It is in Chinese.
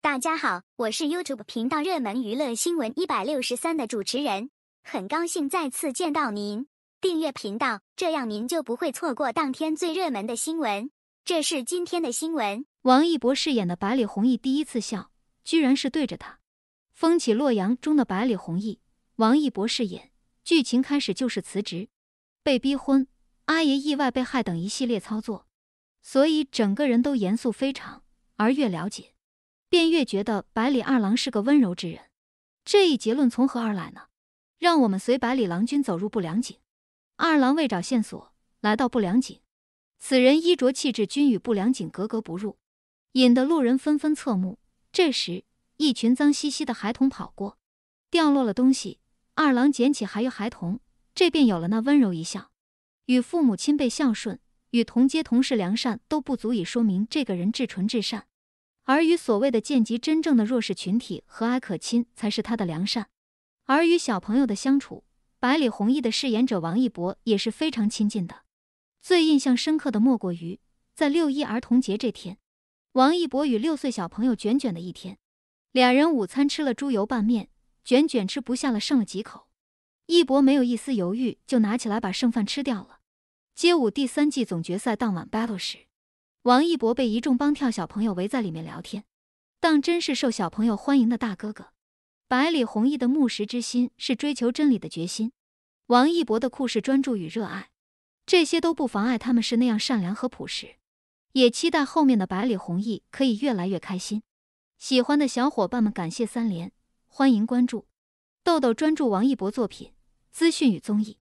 大家好，我是 YouTube 频道热门娱乐新闻一百六十三的主持人，很高兴再次见到您。订阅频道，这样您就不会错过当天最热门的新闻。这是今天的新闻：王一博饰演的百里弘毅第一次笑，居然是对着他。《风起洛阳》中的百里弘毅，王一博饰演，剧情开始就是辞职、被逼婚、阿爷意外被害等一系列操作，所以整个人都严肃非常，而越了解。便越觉得百里二郎是个温柔之人。这一结论从何而来呢？让我们随百里郎君走入不良井。二郎为找线索来到不良井，此人衣着气质均与不良井格格不入，引得路人纷纷侧目。这时，一群脏兮兮的孩童跑过，掉落了东西。二郎捡起，还有孩童，这便有了那温柔一笑。与父母亲辈孝顺，与同街同事良善，都不足以说明这个人至纯至善。而与所谓的贱籍、真正的弱势群体和蔼可亲，才是他的良善。而与小朋友的相处，百里弘毅的饰演者王一博也是非常亲近的。最印象深刻的莫过于在六一儿童节这天，王一博与六岁小朋友卷卷的一天，俩人午餐吃了猪油拌面，卷卷吃不下了，剩了几口，一博没有一丝犹豫就拿起来把剩饭吃掉了。街舞第三季总决赛当晚 battle 时。王一博被一众帮跳小朋友围在里面聊天，当真是受小朋友欢迎的大哥哥。百里弘毅的木石之心是追求真理的决心，王一博的酷是专注与热爱，这些都不妨碍他们是那样善良和朴实。也期待后面的百里弘毅可以越来越开心。喜欢的小伙伴们感谢三连，欢迎关注豆豆专注王一博作品、资讯与综艺。